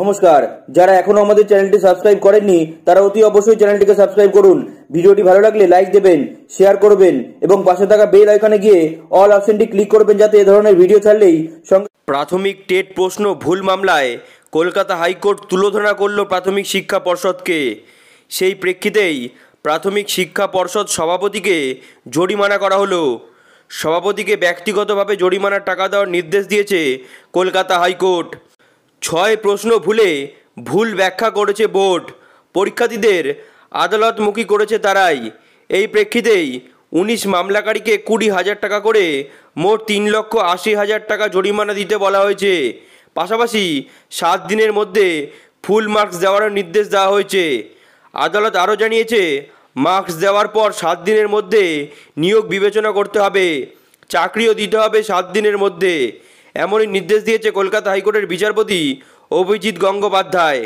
নমস্কার যারা এখনো আমাদের চ্যানেলটি সাবস্ক্রাইব করেননি তারা অতি অবশ্যই চ্যানেলটিকে সাবস্ক্রাইব করুন ভিডিওটি ভালো লাগলে লাইক দেবেন শেয়ার করবেন এবং পাশে থাকা বেল আইকনে গিয়ে অল অপশনটি ক্লিক করবেন যাতে এ ধরনের ভিডিও ছাড়লেই প্রাথমিক টেট প্রশ্ন ভুল মামলায় কলকাতা হাইকোর্ট তুলোধনা করল প্রাথমিক শিক্ষা পর্ষদকে সেই প্রেক্ষিতেই প্রাথমিক শিক্ষা পর্ষদ সভাপতিকে জরিমানা করা হলো সভাপতিকে ব্যক্তিগতভাবে জরিমানার টাকা দেওয়ার নির্দেশ দিয়েছে কলকাতা হাইকোর্ট ছয় প্রশ্ন ভুলে ভুল ব্যাখ্যা করেছে বোর্ড পরীক্ষার্থীদের আদালতমুখী করেছে তারাই এই প্রেক্ষিতেই উনিশ মামলাকারীকে কুড়ি হাজার টাকা করে মোট তিন লক্ষ আশি হাজার টাকা জরিমানা দিতে বলা হয়েছে পাশাপাশি সাত দিনের মধ্যে ফুল মার্কস দেওয়ারও নির্দেশ দেওয়া হয়েছে আদালত আরও জানিয়েছে মার্কস দেওয়ার পর সাত দিনের মধ্যে নিয়োগ বিবেচনা করতে হবে চাকরিও দিতে হবে সাত দিনের মধ্যে এমনই নির্দেশ দিয়েছে কলকাতা হাইকোর্টের বিচারপতি অভিজিৎ গঙ্গোপাধ্যায়